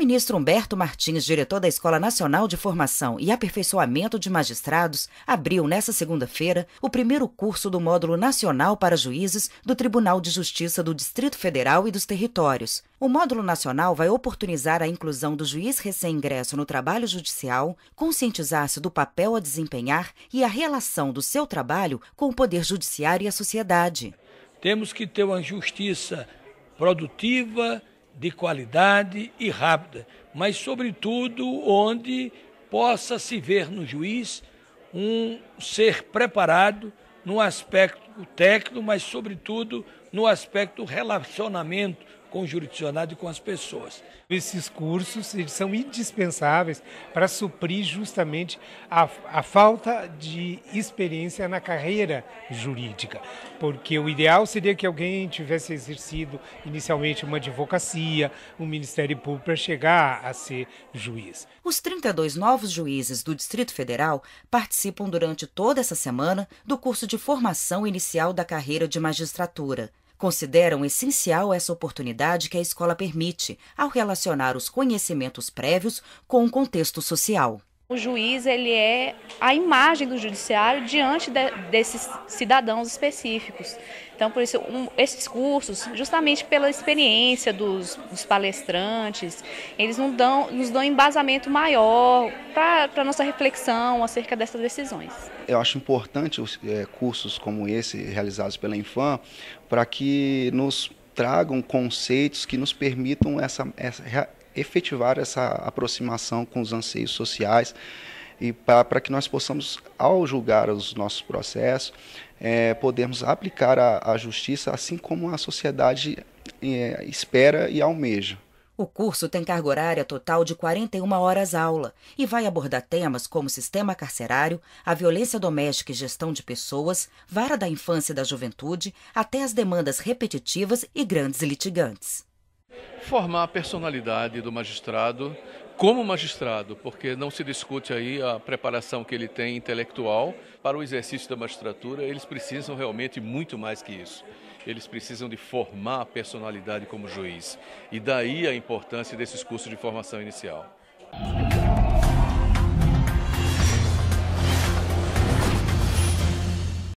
ministro Humberto Martins, diretor da Escola Nacional de Formação e Aperfeiçoamento de Magistrados, abriu nesta segunda-feira o primeiro curso do Módulo Nacional para Juízes do Tribunal de Justiça do Distrito Federal e dos Territórios. O Módulo Nacional vai oportunizar a inclusão do juiz recém-ingresso no trabalho judicial, conscientizar-se do papel a desempenhar e a relação do seu trabalho com o Poder Judiciário e a sociedade. Temos que ter uma justiça produtiva, de qualidade e rápida, mas, sobretudo, onde possa se ver no juiz um ser preparado no aspecto técnico, mas, sobretudo, no aspecto relacionamento com o jurisdicionado e com as pessoas. Esses cursos eles são indispensáveis para suprir justamente a, a falta de experiência na carreira jurídica, porque o ideal seria que alguém tivesse exercido inicialmente uma advocacia, um Ministério Público para chegar a ser juiz. Os 32 novos juízes do Distrito Federal participam durante toda essa semana do curso de formação inicial da carreira de magistratura. Consideram essencial essa oportunidade que a escola permite ao relacionar os conhecimentos prévios com o contexto social. O juiz ele é a imagem do judiciário diante de, desses cidadãos específicos. Então, por isso, um, esses cursos, justamente pela experiência dos, dos palestrantes, eles não dão, nos dão um embasamento maior para a nossa reflexão acerca dessas decisões. Eu acho importante os é, cursos como esse realizados pela Infam para que nos tragam conceitos que nos permitam essa, essa efetivar essa aproximação com os anseios sociais e para que nós possamos, ao julgar os nossos processos, é, podermos aplicar a, a, justiça assim como a sociedade é, espera e almeja. O curso tem carga horária total de 41 horas aula e vai abordar temas como sistema carcerário, a violência doméstica e gestão de pessoas, vara da infância e da juventude, até as demandas repetitivas e grandes litigantes formar a personalidade do magistrado como magistrado, porque não se discute aí a preparação que ele tem intelectual para o exercício da magistratura, eles precisam realmente muito mais que isso. Eles precisam de formar a personalidade como juiz. E daí a importância desses cursos de formação inicial.